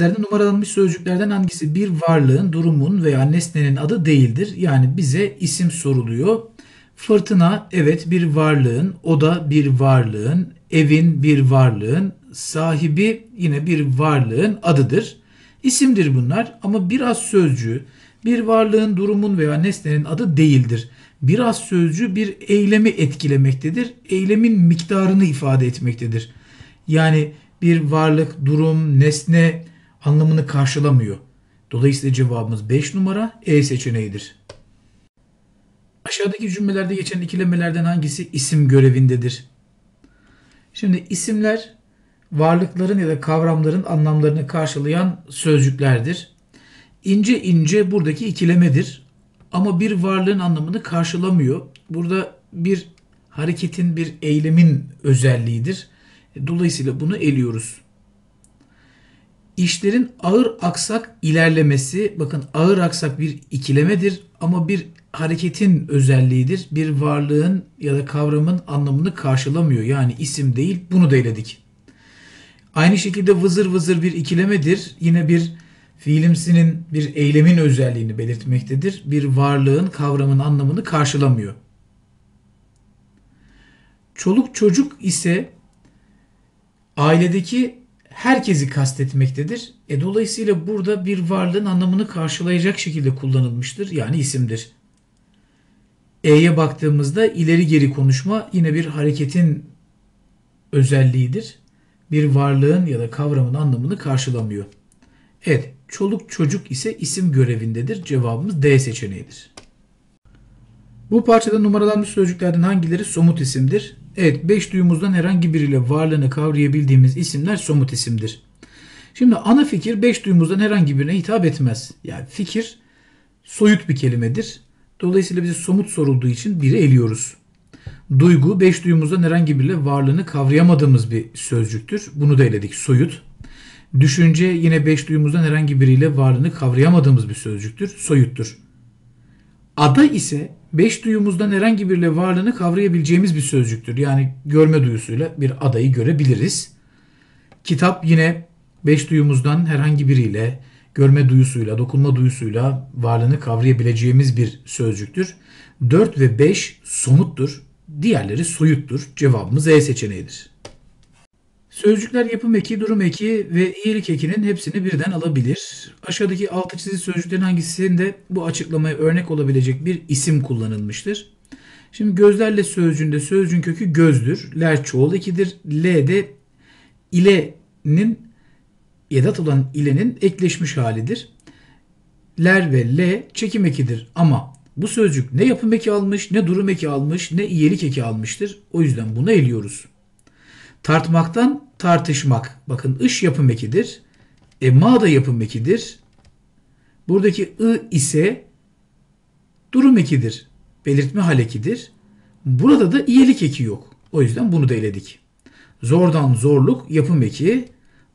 maddelerde numaralanmış sözcüklerden hangisi bir varlığın, durumun veya nesnenin adı değildir? Yani bize isim soruluyor. Fırtına evet bir varlığın, o da bir varlığın, evin bir varlığın, sahibi yine bir varlığın adıdır. İsimdir bunlar ama biraz sözcüğü bir varlığın, durumun veya nesnenin adı değildir. Biraz sözcü bir eylemi etkilemektedir. Eylemin miktarını ifade etmektedir. Yani bir varlık, durum, nesne anlamını karşılamıyor. Dolayısıyla cevabımız 5 numara E seçeneğidir. Aşağıdaki cümlelerde geçen ikilemelerden hangisi isim görevindedir? Şimdi isimler varlıkların ya da kavramların anlamlarını karşılayan sözcüklerdir. İnce ince buradaki ikilemedir. Ama bir varlığın anlamını karşılamıyor. Burada bir hareketin, bir eylemin özelliğidir. Dolayısıyla bunu eliyoruz işlerin ağır aksak ilerlemesi, bakın ağır aksak bir ikilemedir ama bir hareketin özelliğidir. Bir varlığın ya da kavramın anlamını karşılamıyor. Yani isim değil bunu da eledik. Aynı şekilde vızır vızır bir ikilemedir. Yine bir fiilimsinin bir eylemin özelliğini belirtmektedir. Bir varlığın kavramın anlamını karşılamıyor. Çoluk çocuk ise ailedeki herkesi kastetmektedir. E, dolayısıyla burada bir varlığın anlamını karşılayacak şekilde kullanılmıştır. Yani isimdir. E'ye baktığımızda ileri geri konuşma yine bir hareketin özelliğidir. Bir varlığın ya da kavramın anlamını karşılamıyor. Evet, çoluk çocuk ise isim görevindedir. Cevabımız D seçeneğidir. Bu parçada numaralanmış sözcüklerden hangileri somut isimdir? Evet, beş duyumuzdan herhangi biriyle varlığını kavrayabildiğimiz isimler somut isimdir. Şimdi ana fikir beş duyumuzdan herhangi birine hitap etmez. Yani fikir soyut bir kelimedir. Dolayısıyla bize somut sorulduğu için biri eliyoruz. Duygu beş duyumuzdan herhangi biriyle varlığını kavrayamadığımız bir sözcüktür. Bunu da eledik soyut. Düşünce yine beş duyumuzdan herhangi biriyle varlığını kavrayamadığımız bir sözcüktür. Soyuttur. Ada ise beş duyumuzdan herhangi birle varlığını kavrayabileceğimiz bir sözcüktür. Yani görme duyusuyla bir adayı görebiliriz. Kitap yine beş duyumuzdan herhangi biriyle, görme duyusuyla, dokunma duyusuyla varlığını kavrayabileceğimiz bir sözcüktür. 4 ve 5 somuttur. Diğerleri soyuttur. Cevabımız E seçeneğidir. Sözcükler yapım eki, durum eki ve iyilik ekinin hepsini birden alabilir. Aşağıdaki altı çizili sözcüklerin hangisinde bu açıklamaya örnek olabilecek bir isim kullanılmıştır? Şimdi gözlerle sözcüğünde sözcüğün kökü gözdür. Ler çoğul ekidir. L de ilenin yedat olan ilenin ekleşmiş halidir. Ler ve L çekim ekidir ama bu sözcük ne yapım eki almış, ne durum eki almış, ne iyilik eki almıştır. O yüzden bunu eliyoruz. Tartmaktan tartışmak. Bakın ış yapım ekidir. E, ma da yapım ekidir. Buradaki ı ise durum ekidir. Belirtme hal ekidir. Burada da iyelik eki yok. O yüzden bunu da eledik. Zordan zorluk yapım eki,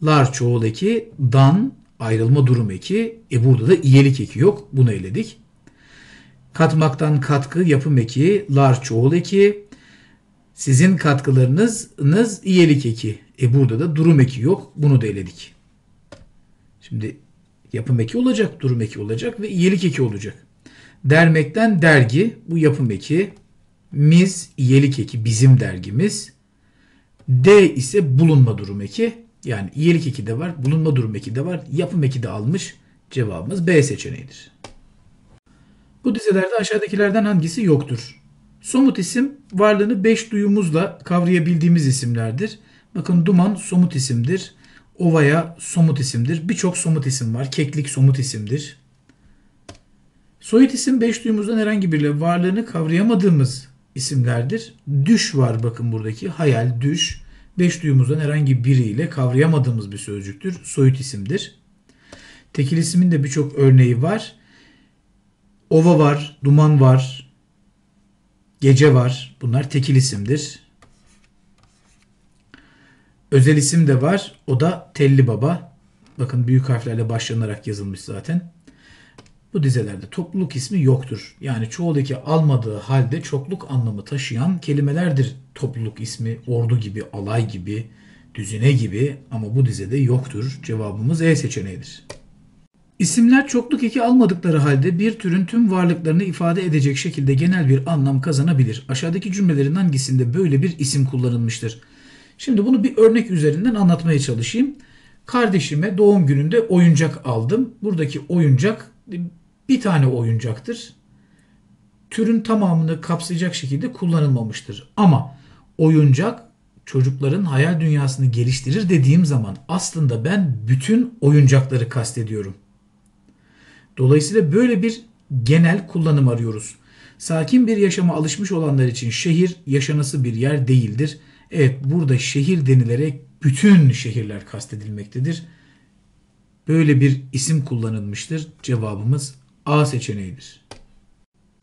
lar çoğul eki, dan ayrılma durum eki. E burada da iyelik eki yok. Bunu eledik. Katmaktan katkı yapım eki, lar çoğul eki, sizin katkılarınız iyelik eki. E burada da durum eki yok. Bunu da eledik. Şimdi yapım eki olacak, durum eki olacak ve iyelik eki olacak. Dermekten dergi, bu yapım eki. Miz, iyelik eki, bizim dergimiz. D ise bulunma durum eki. Yani iyilik eki de var, bulunma durum eki de var, yapım eki de almış. Cevabımız B seçeneğidir. Bu dizelerde aşağıdakilerden hangisi yoktur? Somut isim varlığını beş duyumuzla kavrayabildiğimiz isimlerdir. Bakın duman somut isimdir. Ovaya somut isimdir. Birçok somut isim var. Keklik somut isimdir. Soyut isim beş duyumuzdan herhangi biriyle varlığını kavrayamadığımız isimlerdir. Düş var bakın buradaki. Hayal, düş. Beş duyumuzdan herhangi biriyle kavrayamadığımız bir sözcüktür. Soyut isimdir. Tekil isimin de birçok örneği var. Ova var, duman var, Gece var. Bunlar tekil isimdir. Özel isim de var. O da Telli Baba. Bakın büyük harflerle başlanarak yazılmış zaten. Bu dizelerde topluluk ismi yoktur. Yani çoğul eki almadığı halde çokluk anlamı taşıyan kelimelerdir topluluk ismi. Ordu gibi, alay gibi, düzine gibi ama bu dizede yoktur. Cevabımız E seçeneğidir. İsimler çokluk eki almadıkları halde bir türün tüm varlıklarını ifade edecek şekilde genel bir anlam kazanabilir. Aşağıdaki cümlelerin hangisinde böyle bir isim kullanılmıştır? Şimdi bunu bir örnek üzerinden anlatmaya çalışayım. Kardeşime doğum gününde oyuncak aldım. Buradaki oyuncak bir tane oyuncaktır. Türün tamamını kapsayacak şekilde kullanılmamıştır. Ama oyuncak çocukların hayal dünyasını geliştirir dediğim zaman aslında ben bütün oyuncakları kastediyorum. Dolayısıyla böyle bir genel kullanım arıyoruz. Sakin bir yaşama alışmış olanlar için şehir yaşanası bir yer değildir. Evet burada şehir denilerek bütün şehirler kastedilmektedir. Böyle bir isim kullanılmıştır. Cevabımız A seçeneğidir.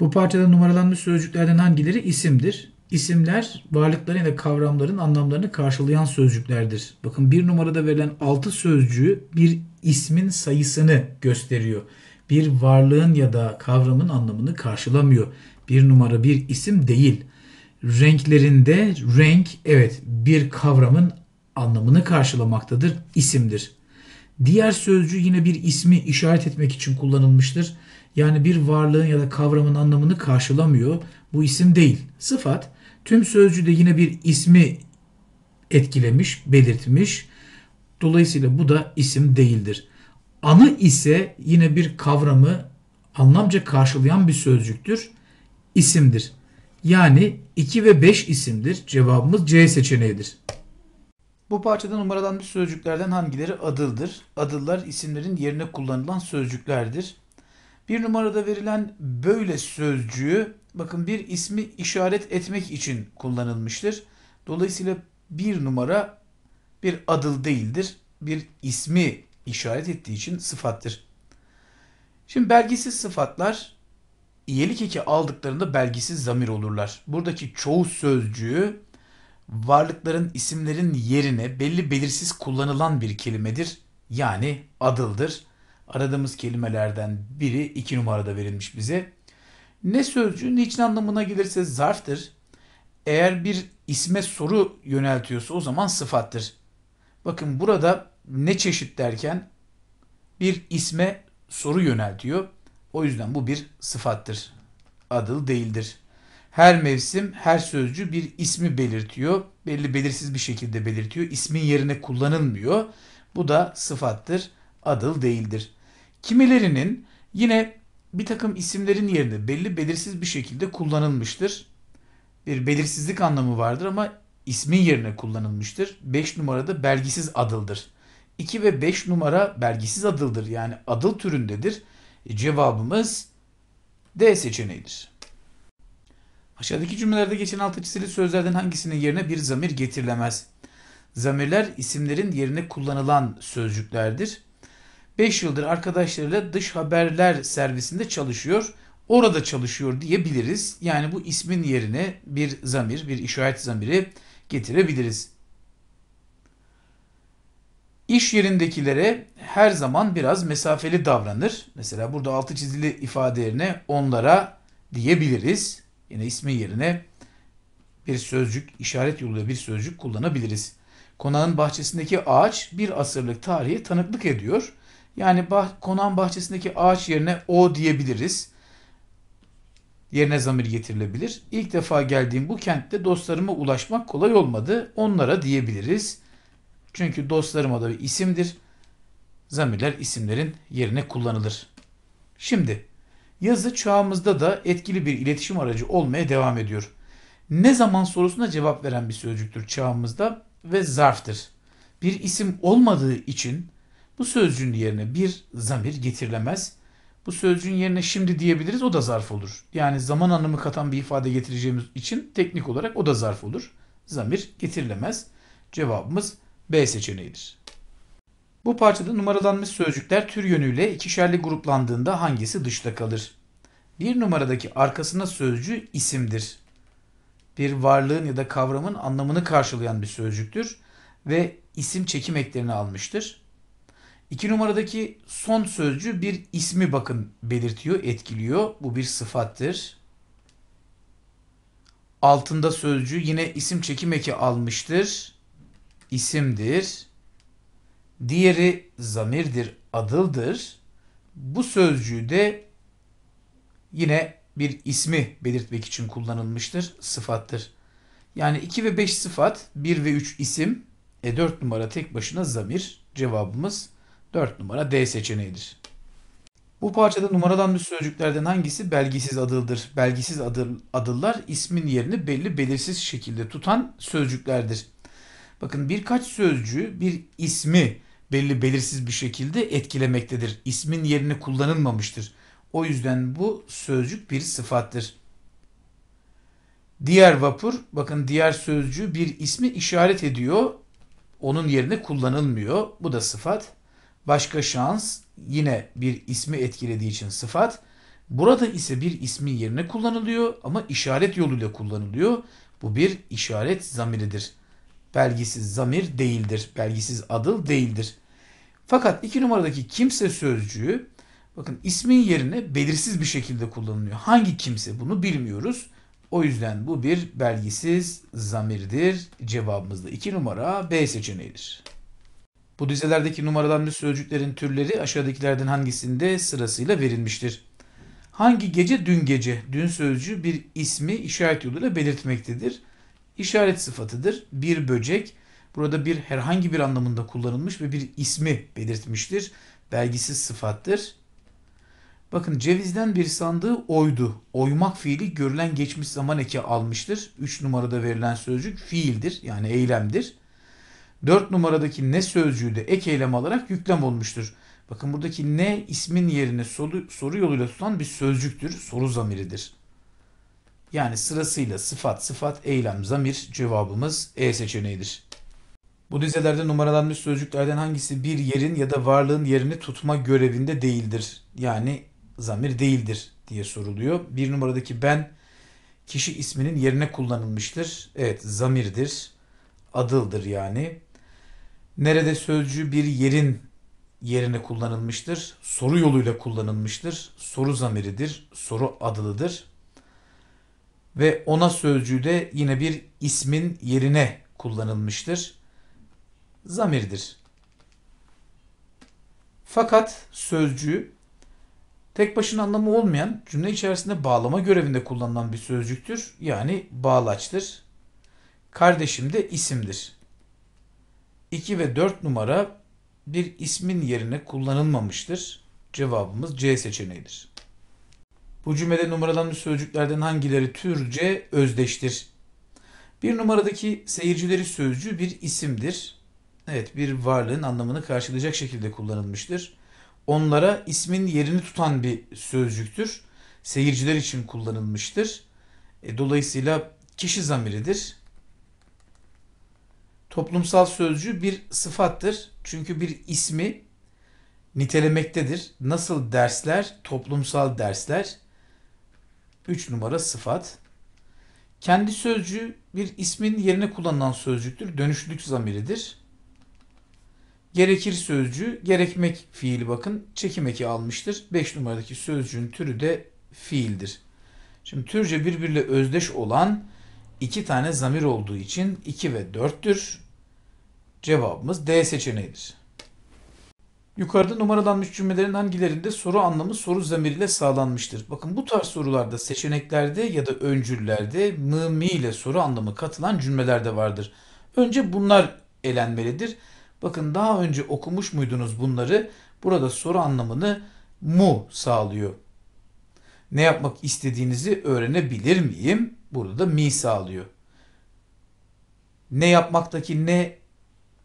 Bu parçada numaralanmış sözcüklerden hangileri isimdir? İsimler varlıkların ve kavramların anlamlarını karşılayan sözcüklerdir. Bakın bir numarada verilen 6 sözcüğü bir ismin sayısını gösteriyor bir varlığın ya da kavramın anlamını karşılamıyor. Bir numara bir isim değil. Renklerinde renk evet bir kavramın anlamını karşılamaktadır, isimdir. Diğer sözcü yine bir ismi işaret etmek için kullanılmıştır. Yani bir varlığın ya da kavramın anlamını karşılamıyor. Bu isim değil. Sıfat tüm sözcü de yine bir ismi etkilemiş, belirtmiş. Dolayısıyla bu da isim değildir. Anı ise yine bir kavramı anlamca karşılayan bir sözcüktür. İsimdir. Yani 2 ve 5 isimdir. Cevabımız C seçeneğidir. Bu parçada numaralanmış sözcüklerden hangileri adıldır? Adıllar isimlerin yerine kullanılan sözcüklerdir. Bir numarada verilen böyle sözcüğü bakın bir ismi işaret etmek için kullanılmıştır. Dolayısıyla bir numara bir adıl değildir. Bir ismi işaret ettiği için sıfattır. Şimdi belgisiz sıfatlar iyilik eki aldıklarında belgisiz zamir olurlar. Buradaki çoğu sözcüğü varlıkların isimlerin yerine belli belirsiz kullanılan bir kelimedir. Yani adıldır. Aradığımız kelimelerden biri iki numarada verilmiş bize. Ne sözcüğün niçin anlamına gelirse zarftır. Eğer bir isme soru yöneltiyorsa o zaman sıfattır. Bakın burada ne çeşit derken bir isme soru yöneltiyor. O yüzden bu bir sıfattır. Adıl değildir. Her mevsim, her sözcü bir ismi belirtiyor. Belli belirsiz bir şekilde belirtiyor. İsmin yerine kullanılmıyor. Bu da sıfattır, adıl değildir. Kimilerinin yine bir takım isimlerin yerine belli belirsiz bir şekilde kullanılmıştır. Bir belirsizlik anlamı vardır ama ismin yerine kullanılmıştır. 5 numarada belgisiz adıldır. 2 ve 5 numara belgisiz adıldır. Yani adıl türündedir. E, cevabımız D seçeneğidir. Aşağıdaki cümlelerde geçen altı çizili sözlerden hangisinin yerine bir zamir getirilemez? Zamirler isimlerin yerine kullanılan sözcüklerdir. 5 yıldır arkadaşlarıyla dış haberler servisinde çalışıyor. Orada çalışıyor diyebiliriz. Yani bu ismin yerine bir zamir, bir işaret zamiri getirebiliriz. İş yerindekilere her zaman biraz mesafeli davranır. Mesela burada altı çizili ifade yerine onlara diyebiliriz. Yine ismi yerine bir sözcük, işaret yoluyla bir sözcük kullanabiliriz. Konağın bahçesindeki ağaç bir asırlık tarihe tanıklık ediyor. Yani bah konağın bahçesindeki ağaç yerine o diyebiliriz. Yerine zamir getirilebilir. İlk defa geldiğim bu kentte dostlarıma ulaşmak kolay olmadı. Onlara diyebiliriz. Çünkü dostlarım o da bir isimdir. Zamirler isimlerin yerine kullanılır. Şimdi yazı çağımızda da etkili bir iletişim aracı olmaya devam ediyor. Ne zaman sorusuna cevap veren bir sözcüktür çağımızda ve zarftır. Bir isim olmadığı için bu sözcüğün yerine bir zamir getirilemez. Bu sözcüğün yerine şimdi diyebiliriz o da zarf olur. Yani zaman anlamı katan bir ifade getireceğimiz için teknik olarak o da zarf olur. Zamir getirilemez. Cevabımız B seçeneğidir. Bu parçada numaralanmış sözcükler tür yönüyle ikişerli gruplandığında hangisi dışta kalır? Bir numaradaki arkasına sözcü isimdir. Bir varlığın ya da kavramın anlamını karşılayan bir sözcüktür ve isim çekim eklerini almıştır. İki numaradaki son sözcü bir ismi bakın belirtiyor, etkiliyor. Bu bir sıfattır. Altında sözcü yine isim çekim eki almıştır isimdir. Diğeri zamirdir, adıldır. Bu sözcüğü de yine bir ismi belirtmek için kullanılmıştır, sıfattır. Yani 2 ve 5 sıfat, 1 ve 3 isim, e 4 numara tek başına zamir. Cevabımız 4 numara D seçeneğidir. Bu parçada numaralanmış sözcüklerden hangisi belgisiz adıldır? Belgisiz adıl, adıllar ismin yerini belli belirsiz şekilde tutan sözcüklerdir. Bakın birkaç sözcüğü bir ismi belli belirsiz bir şekilde etkilemektedir. İsmin yerini kullanılmamıştır. O yüzden bu sözcük bir sıfattır. Diğer vapur, bakın diğer sözcüğü bir ismi işaret ediyor. Onun yerine kullanılmıyor. Bu da sıfat. Başka şans yine bir ismi etkilediği için sıfat. Burada ise bir ismin yerine kullanılıyor ama işaret yoluyla kullanılıyor. Bu bir işaret zamiridir belgisiz zamir değildir. Belgisiz adıl değildir. Fakat iki numaradaki kimse sözcüğü bakın ismin yerine belirsiz bir şekilde kullanılıyor. Hangi kimse bunu bilmiyoruz. O yüzden bu bir belgisiz zamirdir. Cevabımızda iki numara B seçeneğidir. Bu dizelerdeki numaralanmış sözcüklerin türleri aşağıdakilerden hangisinde sırasıyla verilmiştir? Hangi gece dün gece? Dün sözcüğü bir ismi işaret yoluyla belirtmektedir işaret sıfatıdır. Bir böcek burada bir herhangi bir anlamında kullanılmış ve bir ismi belirtmiştir. Belgisiz sıfattır. Bakın cevizden bir sandığı oydu. Oymak fiili görülen geçmiş zaman eki almıştır. 3 numarada verilen sözcük fiildir yani eylemdir. 4 numaradaki ne sözcüğü de ek eylem alarak yüklem olmuştur. Bakın buradaki ne ismin yerine soru, soru yoluyla tutan bir sözcüktür, soru zamiridir. Yani sırasıyla sıfat, sıfat, eylem, zamir cevabımız E seçeneğidir. Bu dizelerde numaralanmış sözcüklerden hangisi bir yerin ya da varlığın yerini tutma görevinde değildir? Yani zamir değildir diye soruluyor. Bir numaradaki ben kişi isminin yerine kullanılmıştır. Evet zamirdir, adıldır yani. Nerede sözcüğü bir yerin yerine kullanılmıştır? Soru yoluyla kullanılmıştır. Soru zamiridir, soru adılıdır ve ona sözcüğü de yine bir ismin yerine kullanılmıştır. Zamirdir. Fakat sözcüğü tek başına anlamı olmayan cümle içerisinde bağlama görevinde kullanılan bir sözcüktür. Yani bağlaçtır. Kardeşim de isimdir. 2 ve 4 numara bir ismin yerine kullanılmamıştır. Cevabımız C seçeneğidir. Bu cümlede numaralanmış sözcüklerden hangileri türce özdeştir? Bir numaradaki seyircileri sözcüğü bir isimdir. Evet bir varlığın anlamını karşılayacak şekilde kullanılmıştır. Onlara ismin yerini tutan bir sözcüktür. Seyirciler için kullanılmıştır. E, dolayısıyla kişi zamiridir. Toplumsal sözcü bir sıfattır. Çünkü bir ismi nitelemektedir. Nasıl dersler? Toplumsal dersler. 3 numara sıfat. Kendi sözcüğü bir ismin yerine kullanılan sözcüktür. Dönüşlülük zamiridir. Gerekir sözcüğü gerekmek fiili bakın çekim eki almıştır. 5 numaradaki sözcüğün türü de fiildir. Şimdi türce birbiriyle özdeş olan iki tane zamir olduğu için 2 ve 4'tür. Cevabımız D seçeneğidir. Yukarıda numaralanmış cümlelerin hangilerinde soru anlamı soru zamiriyle sağlanmıştır? Bakın bu tarz sorularda seçeneklerde ya da öncüllerde mı mi ile soru anlamı katılan cümleler de vardır. Önce bunlar elenmelidir. Bakın daha önce okumuş muydunuz bunları? Burada soru anlamını mu sağlıyor. Ne yapmak istediğinizi öğrenebilir miyim? Burada da mi sağlıyor. Ne yapmaktaki ne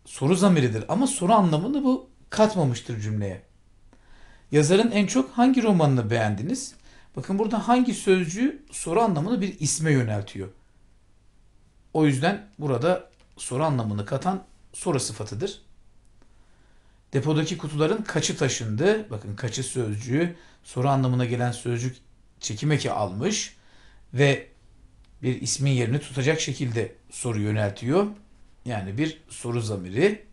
soru zamiridir ama soru anlamını bu katmamıştır cümleye. Yazarın en çok hangi romanını beğendiniz? Bakın burada hangi sözcüğü soru anlamını bir isme yöneltiyor. O yüzden burada soru anlamını katan soru sıfatıdır. Depodaki kutuların kaçı taşındı? Bakın kaçı sözcüğü soru anlamına gelen sözcük çekim eki almış ve bir ismin yerini tutacak şekilde soru yöneltiyor. Yani bir soru zamiri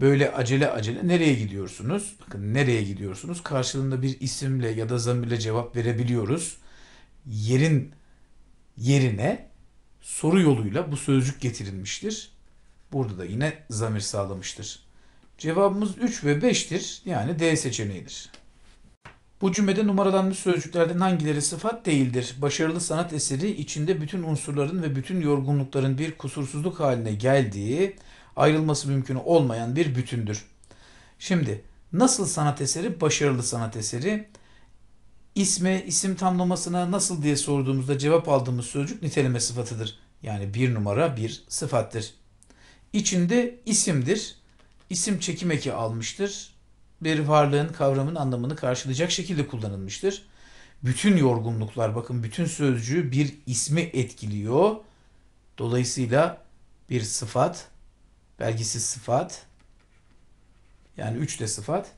böyle acele acele nereye gidiyorsunuz? Bakın nereye gidiyorsunuz? Karşılığında bir isimle ya da zamirle cevap verebiliyoruz. Yerin yerine soru yoluyla bu sözcük getirilmiştir. Burada da yine zamir sağlamıştır. Cevabımız 3 ve 5'tir. Yani D seçeneğidir. Bu cümlede numaralanmış sözcüklerden hangileri sıfat değildir? Başarılı sanat eseri içinde bütün unsurların ve bütün yorgunlukların bir kusursuzluk haline geldiği, ayrılması mümkün olmayan bir bütündür. Şimdi nasıl sanat eseri? Başarılı sanat eseri. İsme, isim tamlamasına nasıl diye sorduğumuzda cevap aldığımız sözcük niteleme sıfatıdır. Yani bir numara bir sıfattır. İçinde isimdir. İsim çekim eki almıştır. Bir varlığın kavramın anlamını karşılayacak şekilde kullanılmıştır. Bütün yorgunluklar bakın bütün sözcüğü bir ismi etkiliyor. Dolayısıyla bir sıfat belgisiz sıfat. Yani üç de sıfat.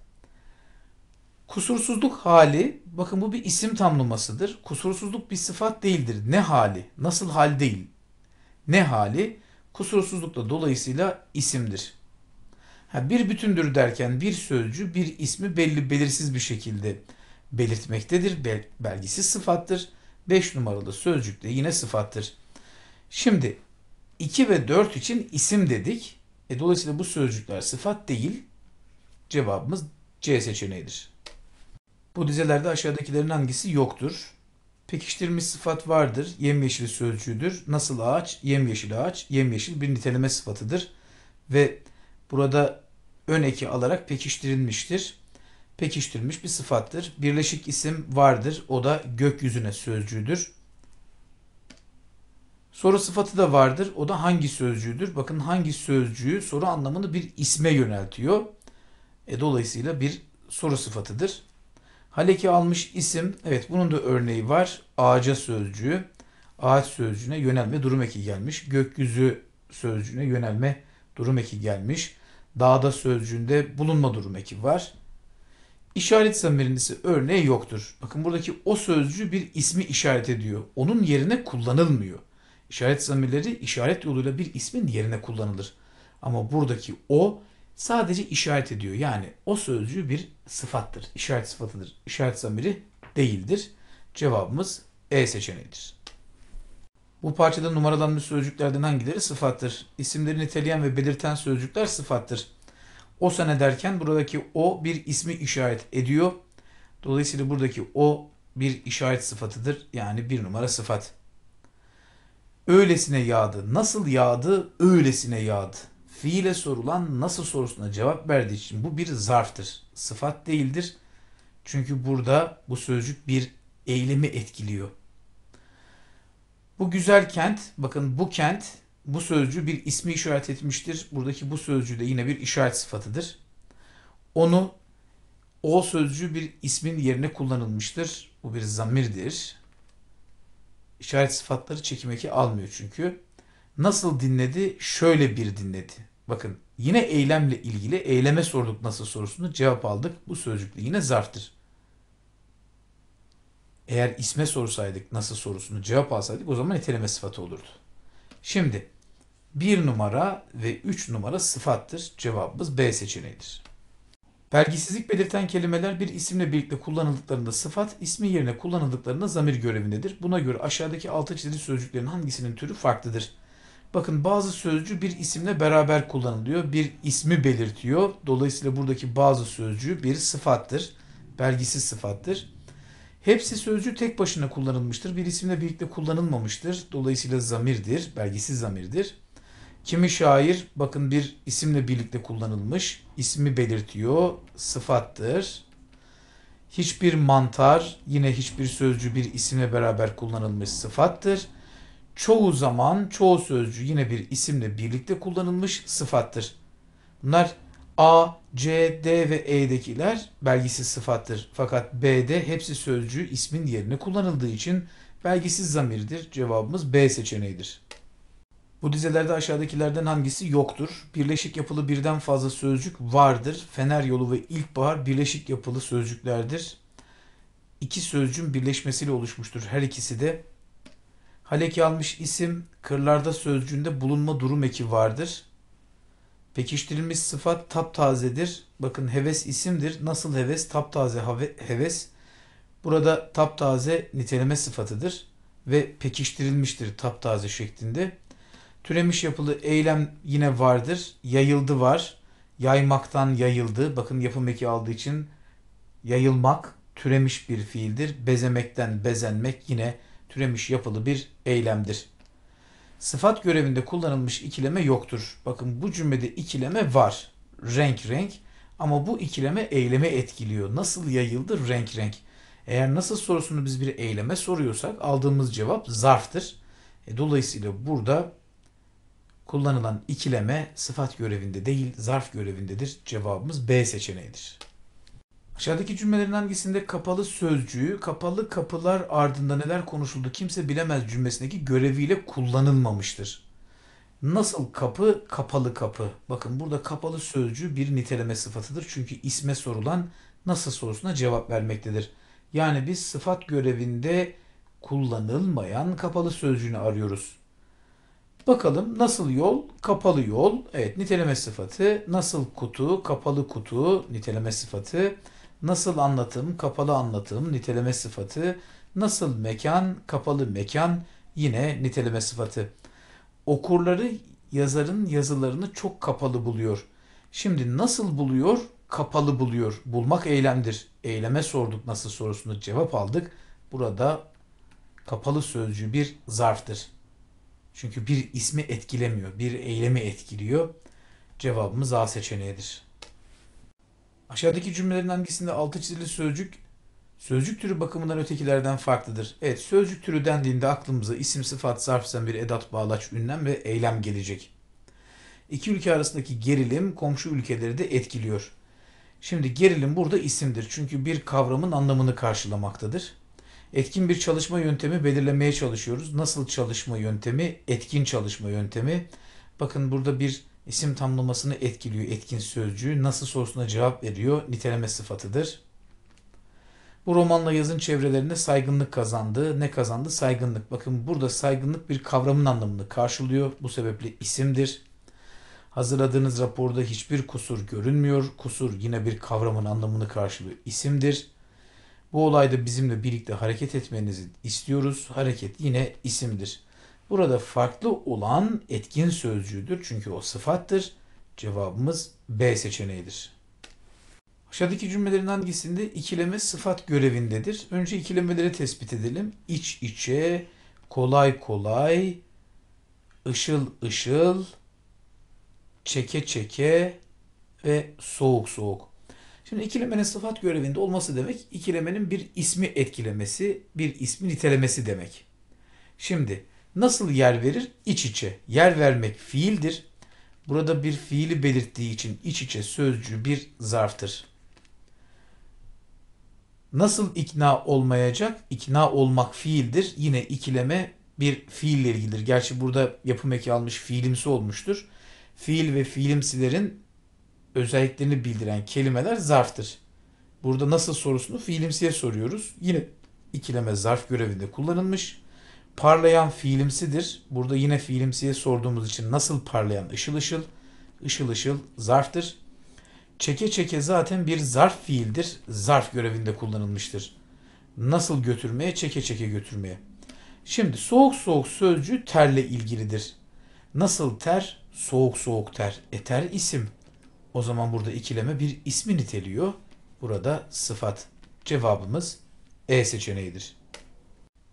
Kusursuzluk hali, bakın bu bir isim tamlamasıdır. Kusursuzluk bir sıfat değildir. Ne hali? Nasıl hal değil? Ne hali? Kusursuzluk da dolayısıyla isimdir. Ha, bir bütündür derken bir sözcü bir ismi belli belirsiz bir şekilde belirtmektedir. Bel belgisiz sıfattır. 5 numaralı sözcük de yine sıfattır. Şimdi 2 ve 4 için isim dedik. E, dolayısıyla bu sözcükler sıfat değil. Cevabımız C seçeneğidir. Bu dizelerde aşağıdakilerin hangisi yoktur? Pekiştirilmiş sıfat vardır, yemyeşil sözcüğüdür. Nasıl ağaç? Yemyeşil ağaç. Yemyeşil bir niteleme sıfatıdır. Ve burada ön eki alarak pekiştirilmiştir. Pekiştirilmiş bir sıfattır. Birleşik isim vardır. O da gökyüzüne sözcüğüdür. Soru sıfatı da vardır. O da hangi sözcüğüdür? Bakın hangi sözcüğü soru anlamını bir isme yöneltiyor. E, dolayısıyla bir soru sıfatıdır. Haleki almış isim. Evet bunun da örneği var. Ağaca sözcüğü. Ağaç sözcüğüne yönelme durum eki gelmiş. Gökyüzü sözcüğüne yönelme durum eki gelmiş. Dağda sözcüğünde bulunma durum eki var. İşaret zamirindisi örneği yoktur. Bakın buradaki o sözcüğü bir ismi işaret ediyor. Onun yerine kullanılmıyor. İşaret zamirleri işaret yoluyla bir ismin yerine kullanılır. Ama buradaki o sadece işaret ediyor. Yani o sözcüğü bir sıfattır. İşaret sıfatıdır. İşaret zamiri değildir. Cevabımız E seçeneğidir. Bu parçada numaralanmış sözcüklerden hangileri sıfattır? İsimleri niteleyen ve belirten sözcükler sıfattır. O sene derken buradaki o bir ismi işaret ediyor. Dolayısıyla buradaki o bir işaret sıfatıdır. Yani bir numara sıfat öylesine yağdı. Nasıl yağdı? Öylesine yağdı. Fiile sorulan nasıl sorusuna cevap verdiği için bu bir zarftır. Sıfat değildir. Çünkü burada bu sözcük bir eylemi etkiliyor. Bu güzel kent, bakın bu kent bu sözcüğü bir ismi işaret etmiştir. Buradaki bu sözcüğü de yine bir işaret sıfatıdır. Onu o sözcüğü bir ismin yerine kullanılmıştır. Bu bir zamirdir işaret sıfatları çekim eki almıyor çünkü. Nasıl dinledi? Şöyle bir dinledi. Bakın yine eylemle ilgili eyleme sorduk nasıl sorusunu cevap aldık. Bu sözcükle yine zarftır. Eğer isme sorsaydık nasıl sorusunu cevap alsaydık o zaman niteleme sıfatı olurdu. Şimdi bir numara ve üç numara sıfattır. Cevabımız B seçeneğidir. Vergisizlik belirten kelimeler bir isimle birlikte kullanıldıklarında sıfat, ismi yerine kullanıldıklarında zamir görevindedir. Buna göre aşağıdaki altı çizili sözcüklerin hangisinin türü farklıdır? Bakın bazı sözcü bir isimle beraber kullanılıyor. Bir ismi belirtiyor. Dolayısıyla buradaki bazı sözcüğü bir sıfattır. Vergisiz sıfattır. Hepsi sözcü tek başına kullanılmıştır. Bir isimle birlikte kullanılmamıştır. Dolayısıyla zamirdir. Belgisiz zamirdir. Kimi şair bakın bir isimle birlikte kullanılmış. İsmi belirtiyor. Sıfattır. Hiçbir mantar yine hiçbir sözcü bir isimle beraber kullanılmış sıfattır. Çoğu zaman çoğu sözcü yine bir isimle birlikte kullanılmış sıfattır. Bunlar A, C, D ve E'dekiler belgisiz sıfattır. Fakat B'de hepsi sözcü ismin yerine kullanıldığı için belgisiz zamirdir. Cevabımız B seçeneğidir. Bu dizelerde aşağıdakilerden hangisi yoktur? Birleşik yapılı birden fazla sözcük vardır. Fener yolu ve ilkbahar birleşik yapılı sözcüklerdir. İki sözcüğün birleşmesiyle oluşmuştur her ikisi de. Haleki almış isim kırlarda sözcüğünde bulunma durum eki vardır. Pekiştirilmiş sıfat taptazedir. Bakın heves isimdir. Nasıl heves? Taptaze heves. Burada taptaze niteleme sıfatıdır ve pekiştirilmiştir taptaze şeklinde. Türemiş yapılı eylem yine vardır. Yayıldı var. Yaymaktan yayıldı. Bakın yapım eki aldığı için yayılmak türemiş bir fiildir. Bezemekten bezenmek yine türemiş yapılı bir eylemdir. Sıfat görevinde kullanılmış ikileme yoktur. Bakın bu cümlede ikileme var. Renk renk. Ama bu ikileme eyleme etkiliyor. Nasıl yayıldı? Renk renk. Eğer nasıl sorusunu biz bir eyleme soruyorsak aldığımız cevap zarftır. E, dolayısıyla burada kullanılan ikileme sıfat görevinde değil zarf görevindedir. Cevabımız B seçeneğidir. Aşağıdaki cümlelerin hangisinde kapalı sözcüğü kapalı kapılar ardında neler konuşuldu kimse bilemez cümlesindeki göreviyle kullanılmamıştır? Nasıl kapı? Kapalı kapı. Bakın burada kapalı sözcüğü bir niteleme sıfatıdır. Çünkü isme sorulan nasıl sorusuna cevap vermektedir. Yani biz sıfat görevinde kullanılmayan kapalı sözcüğünü arıyoruz. Bakalım nasıl yol? Kapalı yol. Evet niteleme sıfatı. Nasıl kutu? Kapalı kutu. Niteleme sıfatı. Nasıl anlatım? Kapalı anlatım. Niteleme sıfatı. Nasıl mekan? Kapalı mekan. Yine niteleme sıfatı. Okurları yazarın yazılarını çok kapalı buluyor. Şimdi nasıl buluyor? Kapalı buluyor. Bulmak eylemdir. Eyleme sorduk nasıl sorusunu cevap aldık. Burada kapalı sözcüğü bir zarftır. Çünkü bir ismi etkilemiyor, bir eylemi etkiliyor. Cevabımız A seçeneğidir. Aşağıdaki cümlelerin hangisinde altı çizili sözcük sözcük türü bakımından ötekilerden farklıdır? Evet, sözcük türü dendiğinde aklımıza isim, sıfat, zarf, bir edat, bağlaç, ünlem ve eylem gelecek. İki ülke arasındaki gerilim komşu ülkeleri de etkiliyor. Şimdi gerilim burada isimdir. Çünkü bir kavramın anlamını karşılamaktadır etkin bir çalışma yöntemi belirlemeye çalışıyoruz. Nasıl çalışma yöntemi? Etkin çalışma yöntemi. Bakın burada bir isim tamlamasını etkiliyor etkin sözcüğü. Nasıl sorusuna cevap veriyor. Niteleme sıfatıdır. Bu romanla yazın çevrelerinde saygınlık kazandı. Ne kazandı? Saygınlık. Bakın burada saygınlık bir kavramın anlamını karşılıyor. Bu sebeple isimdir. Hazırladığınız raporda hiçbir kusur görünmüyor. Kusur yine bir kavramın anlamını karşılıyor. İsimdir. Bu olayda bizimle birlikte hareket etmenizi istiyoruz. Hareket yine isimdir. Burada farklı olan etkin sözcüğüdür çünkü o sıfattır. Cevabımız B seçeneğidir. Aşağıdaki cümlelerin hangisinde ikileme sıfat görevindedir? Önce ikilemeleri tespit edelim. İç içe, kolay kolay, ışıl ışıl, çeke çeke ve soğuk soğuk. Şimdi ikilemenin sıfat görevinde olması demek ikilemenin bir ismi etkilemesi, bir ismi nitelemesi demek. Şimdi nasıl yer verir? İç içe. Yer vermek fiildir. Burada bir fiili belirttiği için iç içe sözcü bir zarftır. Nasıl ikna olmayacak? İkna olmak fiildir. Yine ikileme bir fiille ilgilidir. Gerçi burada yapım eki almış fiilimsi olmuştur. Fiil ve fiilimsilerin özelliklerini bildiren kelimeler zarftır. Burada nasıl sorusunu fiilimsiye soruyoruz. Yine ikileme zarf görevinde kullanılmış. Parlayan fiilimsidir. Burada yine fiilimsiye sorduğumuz için nasıl parlayan ışıl ışıl, ışıl ışıl zarftır. Çeke çeke zaten bir zarf fiildir. Zarf görevinde kullanılmıştır. Nasıl götürmeye? Çeke çeke götürmeye. Şimdi soğuk soğuk sözcü terle ilgilidir. Nasıl ter? Soğuk soğuk ter. Eter isim. O zaman burada ikileme bir ismi niteliyor. Burada sıfat. Cevabımız E seçeneğidir.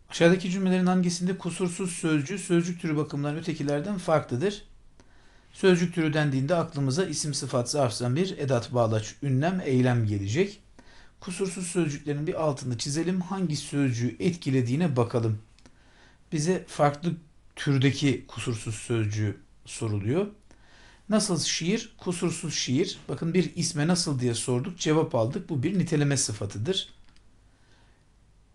Aşağıdaki cümlelerin hangisinde kusursuz sözcü sözcük türü bakımından ötekilerden farklıdır? Sözcük türü dendiğinde aklımıza isim sıfat zarf bir edat bağlaç, ünlem, eylem gelecek. Kusursuz sözcüklerin bir altını çizelim. Hangi sözcüğü etkilediğine bakalım. Bize farklı türdeki kusursuz sözcüğü soruluyor. Nasıl şiir? Kusursuz şiir. Bakın bir isme nasıl diye sorduk, cevap aldık. Bu bir niteleme sıfatıdır.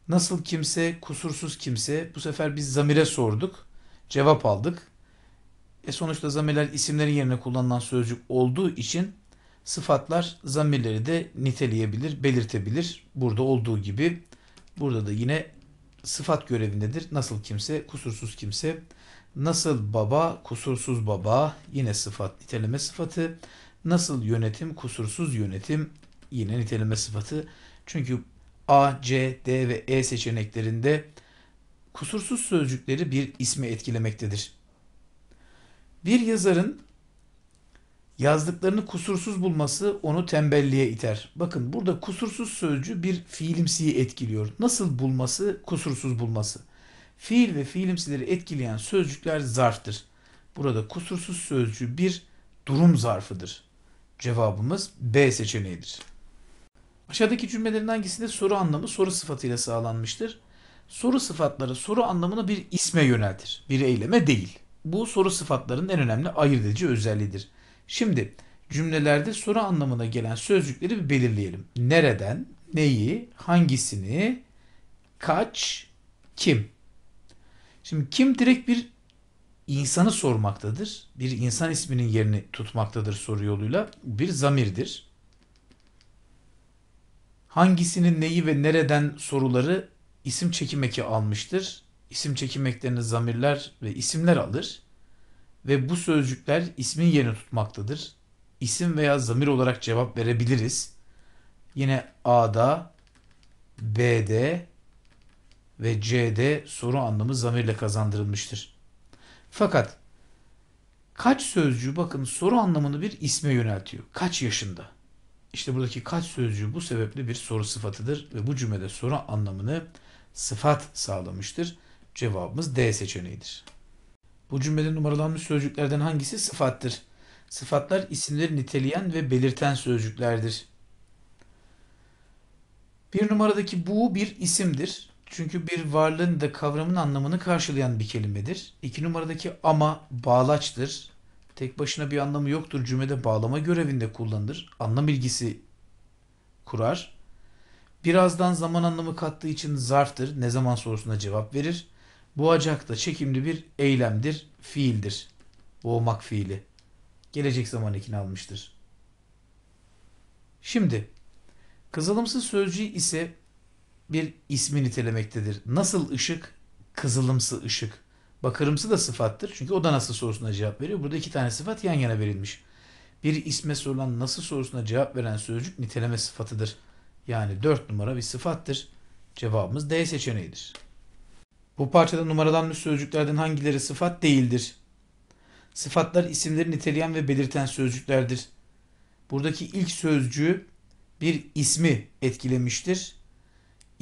Nasıl kimse, kusursuz kimse. Bu sefer biz zamire sorduk, cevap aldık. E sonuçta zamirler isimlerin yerine kullanılan sözcük olduğu için sıfatlar zamirleri de niteleyebilir, belirtebilir. Burada olduğu gibi burada da yine sıfat görevindedir. Nasıl kimse, kusursuz kimse. Nasıl baba, kusursuz baba yine sıfat, niteleme sıfatı. Nasıl yönetim, kusursuz yönetim yine niteleme sıfatı. Çünkü A, C, D ve E seçeneklerinde kusursuz sözcükleri bir ismi etkilemektedir. Bir yazarın yazdıklarını kusursuz bulması onu tembelliğe iter. Bakın burada kusursuz sözcü bir fiilimsiyi etkiliyor. Nasıl bulması? Kusursuz bulması. Fiil ve fiilimsileri etkileyen sözcükler zarftır. Burada kusursuz sözcüğü bir durum zarfıdır. Cevabımız B seçeneğidir. Aşağıdaki cümlelerin hangisinde soru anlamı soru sıfatıyla sağlanmıştır? Soru sıfatları soru anlamını bir isme yöneltir. Bir eyleme değil. Bu soru sıfatlarının en önemli ayırt edici özelliğidir. Şimdi cümlelerde soru anlamına gelen sözcükleri bir belirleyelim. Nereden, neyi, hangisini, kaç, kim? Şimdi kim direkt bir insanı sormaktadır. Bir insan isminin yerini tutmaktadır soru yoluyla. Bir zamirdir. Hangisinin neyi ve nereden soruları isim çekimeki almıştır. İsim çekim zamirler ve isimler alır. Ve bu sözcükler ismin yerini tutmaktadır. İsim veya zamir olarak cevap verebiliriz. Yine A'da, B'de, ve C'de soru anlamı zamirle kazandırılmıştır. Fakat kaç sözcüğü bakın soru anlamını bir isme yöneltiyor. Kaç yaşında? İşte buradaki kaç sözcüğü bu sebeple bir soru sıfatıdır ve bu cümlede soru anlamını sıfat sağlamıştır. Cevabımız D seçeneğidir. Bu cümlede numaralanmış sözcüklerden hangisi sıfattır? Sıfatlar isimleri niteleyen ve belirten sözcüklerdir. Bir numaradaki bu bir isimdir. Çünkü bir varlığın da kavramın anlamını karşılayan bir kelimedir. İki numaradaki ama bağlaçtır. Tek başına bir anlamı yoktur. Cümlede bağlama görevinde kullanılır. Anlam ilgisi kurar. Birazdan zaman anlamı kattığı için zarftır. Ne zaman sorusuna cevap verir. Boğacak da çekimli bir eylemdir, fiildir. Boğmak fiili. Gelecek zaman ekini almıştır. Şimdi, kızılımsız sözcüğü ise bir ismi nitelemektedir. Nasıl ışık? Kızılımsı ışık. Bakırımsı da sıfattır. Çünkü o da nasıl sorusuna cevap veriyor. Burada iki tane sıfat yan yana verilmiş. Bir isme sorulan nasıl sorusuna cevap veren sözcük niteleme sıfatıdır. Yani dört numara bir sıfattır. Cevabımız D seçeneğidir. Bu parçada numaralanmış sözcüklerden hangileri sıfat değildir? Sıfatlar isimleri niteleyen ve belirten sözcüklerdir. Buradaki ilk sözcüğü bir ismi etkilemiştir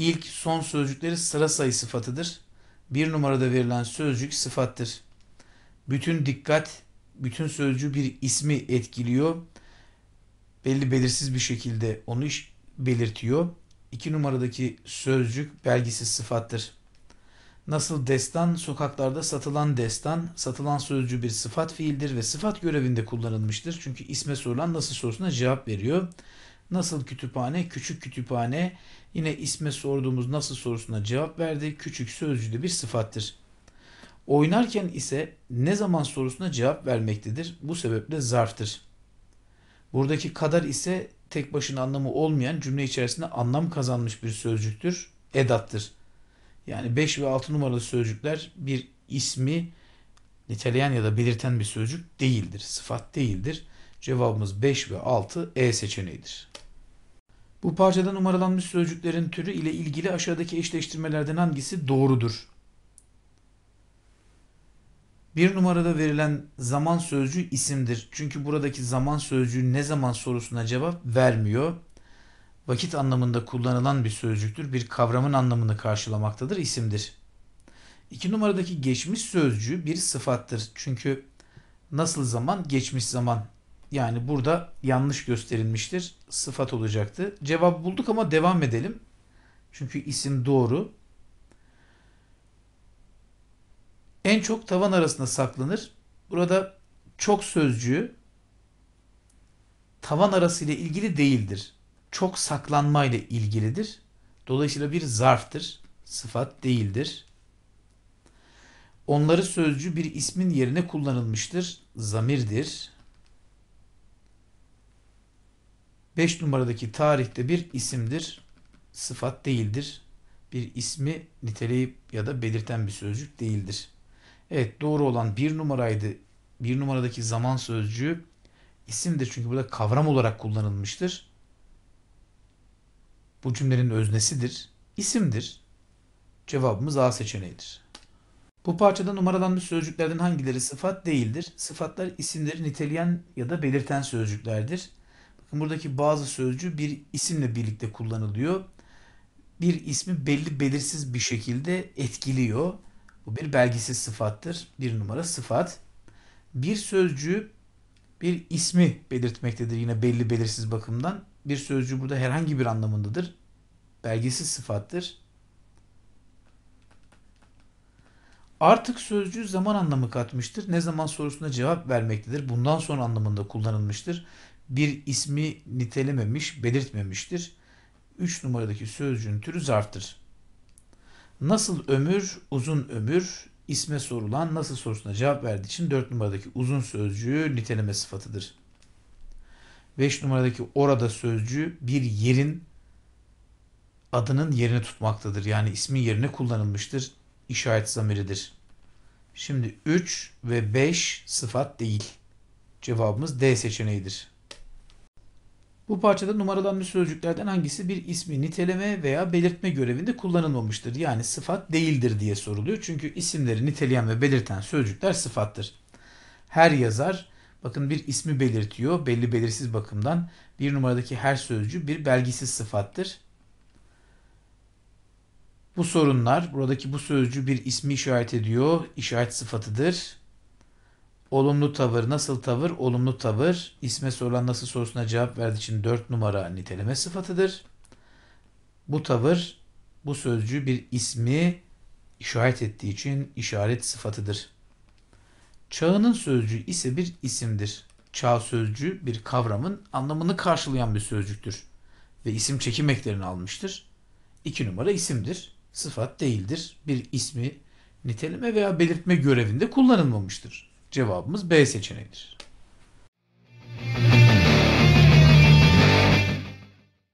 ilk son sözcükleri sıra sayı sıfatıdır. Bir numarada verilen sözcük sıfattır. Bütün dikkat, bütün sözcü bir ismi etkiliyor. Belli belirsiz bir şekilde onu iş belirtiyor. İki numaradaki sözcük belgisiz sıfattır. Nasıl destan, sokaklarda satılan destan, satılan sözcü bir sıfat fiildir ve sıfat görevinde kullanılmıştır. Çünkü isme sorulan nasıl sorusuna cevap veriyor. Nasıl kütüphane? Küçük kütüphane. Yine isme sorduğumuz nasıl sorusuna cevap verdi. Küçük sözcüğü bir sıfattır. Oynarken ise ne zaman sorusuna cevap vermektedir. Bu sebeple zarftır. Buradaki kadar ise tek başına anlamı olmayan cümle içerisinde anlam kazanmış bir sözcüktür. Edattır. Yani 5 ve 6 numaralı sözcükler bir ismi niteleyen ya da belirten bir sözcük değildir. Sıfat değildir. Cevabımız 5 ve 6 E seçeneğidir. Bu parçada numaralanmış sözcüklerin türü ile ilgili aşağıdaki eşleştirmelerden hangisi doğrudur? Bir numarada verilen zaman sözcüğü isimdir. Çünkü buradaki zaman sözcüğü ne zaman sorusuna cevap vermiyor. Vakit anlamında kullanılan bir sözcüktür. Bir kavramın anlamını karşılamaktadır, isimdir. İki numaradaki geçmiş sözcüğü bir sıfattır. Çünkü nasıl zaman? Geçmiş zaman yani burada yanlış gösterilmiştir. Sıfat olacaktı. Cevap bulduk ama devam edelim. Çünkü isim doğru. En çok tavan arasında saklanır. Burada çok sözcüğü tavan arası ile ilgili değildir. Çok saklanma ile ilgilidir. Dolayısıyla bir zarftır. Sıfat değildir. Onları sözcü bir ismin yerine kullanılmıştır. Zamirdir. 5 numaradaki tarihte bir isimdir. Sıfat değildir. Bir ismi niteleyip ya da belirten bir sözcük değildir. Evet doğru olan bir numaraydı. bir numaradaki zaman sözcüğü isimdir çünkü burada kavram olarak kullanılmıştır. Bu cümlenin öznesidir. İsimdir. Cevabımız A seçeneğidir. Bu parçada numaralanmış sözcüklerden hangileri sıfat değildir? Sıfatlar isimleri niteleyen ya da belirten sözcüklerdir buradaki bazı sözcü bir isimle birlikte kullanılıyor. Bir ismi belli belirsiz bir şekilde etkiliyor. Bu bir belgesiz sıfattır. Bir numara sıfat. Bir sözcü bir ismi belirtmektedir yine belli belirsiz bakımdan. Bir sözcü burada herhangi bir anlamındadır. belgesiz sıfattır. Artık sözcüğü zaman anlamı katmıştır. Ne zaman sorusuna cevap vermektedir. Bundan sonra anlamında kullanılmıştır bir ismi nitelememiş, belirtmemiştir. Üç numaradaki sözcüğün türü zarttır. Nasıl ömür, uzun ömür, isme sorulan nasıl sorusuna cevap verdiği için dört numaradaki uzun sözcüğü niteleme sıfatıdır. Beş numaradaki orada sözcüğü bir yerin adının yerini tutmaktadır. Yani ismin yerine kullanılmıştır. İşaret zamiridir. Şimdi 3 ve 5 sıfat değil. Cevabımız D seçeneğidir. Bu parçada numaralanmış sözcüklerden hangisi bir ismi niteleme veya belirtme görevinde kullanılmamıştır? Yani sıfat değildir diye soruluyor. Çünkü isimleri niteleyen ve belirten sözcükler sıfattır. Her yazar bakın bir ismi belirtiyor belli belirsiz bakımdan. Bir numaradaki her sözcü bir belgisiz sıfattır. Bu sorunlar buradaki bu sözcü bir ismi işaret ediyor. İşaret sıfatıdır. Olumlu tavır nasıl tavır? Olumlu tavır isme sorulan nasıl sorusuna cevap verdiği için 4 numara niteleme sıfatıdır. Bu tavır bu sözcüğü bir ismi işaret ettiği için işaret sıfatıdır. Çağının sözcüğü ise bir isimdir. Çağ sözcüğü bir kavramın anlamını karşılayan bir sözcüktür ve isim çekimeklerini almıştır. 2 numara isimdir, sıfat değildir. Bir ismi niteleme veya belirtme görevinde kullanılmamıştır. Cevabımız B seçeneğidir.